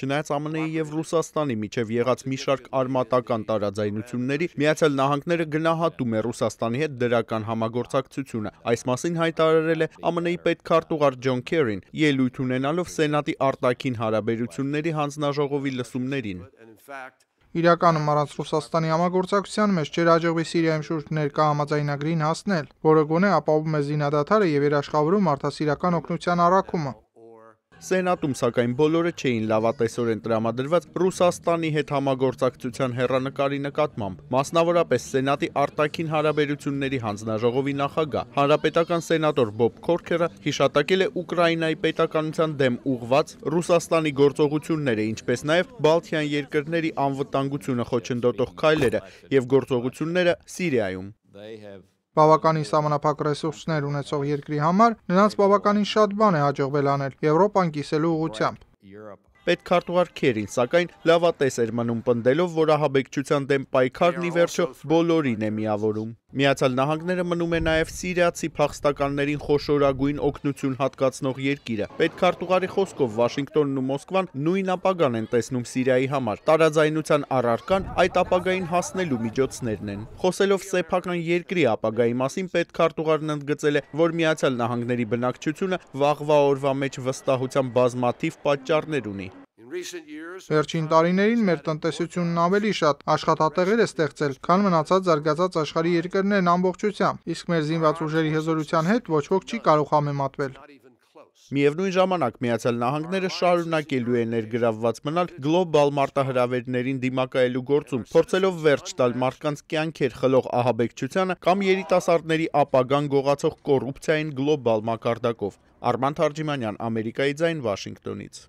Չնայած ԱՄՆ-ի եւ Ռուսաստանի միջև եղած մի շարք արմատական տարաձայնությունների, Միացյալ Նահանգները գնահատում է Ռուսաստանի հետ դրական համագործակցությունը։ Այս մասին հայտարարել է ԱՄՆ-ի պետքարտուղար Ջոն Քերին, ելույթ ունենալով Սենատի արտաքին հարաբերությունների հանձնաժողովի լսումներին։ Իրականում առանց Ռուսաստանի համագործակցության մեջ չեր հաջողվի Սիրիայում շուրջ ներկա համաձայնագրին հասնել, որը գոնե ապահովում է զինադատարը եւ երաշխավորում արտասիրական օգնության առաքումը։ Սենատում, սակայն բոլորը չէին լավատեսորեն տրամադրված Ռուսաստանի հետ համագործակցության հերանկարի նկատմամբ։ Մասնավորապես Սենատի արտաքին հարաբերությունների հանձնաժողովի նախագահ, հանրապետական սենատոր Բոբ Քորքերը հիշատակել է Ուկրաինայի պետականության դեմ ուղված Ռուսաստանի գործողությունները, ինչպես նաև Բալթյան երկրների անվտանգությունը խոչընդոտող քայլերը եւ գործողությունները Սիրիայում։ They have Բավականին սահմանափակ ռեսուրսներ ունեցող երկրի համար նրանց բավականին շատ բան է հաջողվել անել Եվրոպան կիսելու ուղղությամբ։ Պետք քարտուղարքերին, սակայն լավատես էր մնում պնդելով, որ ահաբեկչության դեմ պայքարն ի վերջո բոլորին է միավորում։ Միացյալ Նահանգները մնում է նաև Սիրիացի փախստականներին խոշորագույն օգնություն հատկացնող երկիրը։ Պետքարտուղարի խոսքով Վաշինգտոնն ու Մոսկվան նույն ապագան են տեսնում Սիրիայի համար։ Տարաձայնության առարկան այդ ապագային հասնելու միջոցներն են։ Խոսելով սեփական երկրի ապագայի մասին պետքարտուղարն ընդգծել է, որ Միացյալ Նահանգների բնակչությունը վաղվա օրվա մեջ վստահության բազմաթիվ պատճառներ ունի։ Վերջին տարիներին մեր տնտեսությունն ավելի շատ աշխատատեղեր է ստեղծել, քան մնացած զարգացած աշխարհի երկրներն ամբողջությամբ, իսկ մեր զինված ուժերի հզորության հետ ոչ ոք չի կարող համեմատվել։ Միևնույն ժամանակ Միացյալ Նահանգները շարունակելու է ներգրավված մնալ գլոբալ մարտահրավերներին դիմակայելու գործում, փորձելով վերջ տալ մարդկանց կյանքեր խլող ահաբեկչությանը կամ երիտասարդների ապագան գողացող կոռուպցիային գլոբալ մակարդակով։ Արման Թարջիմանյան, Ամերիկայի ձայն Վաշինգտոնից։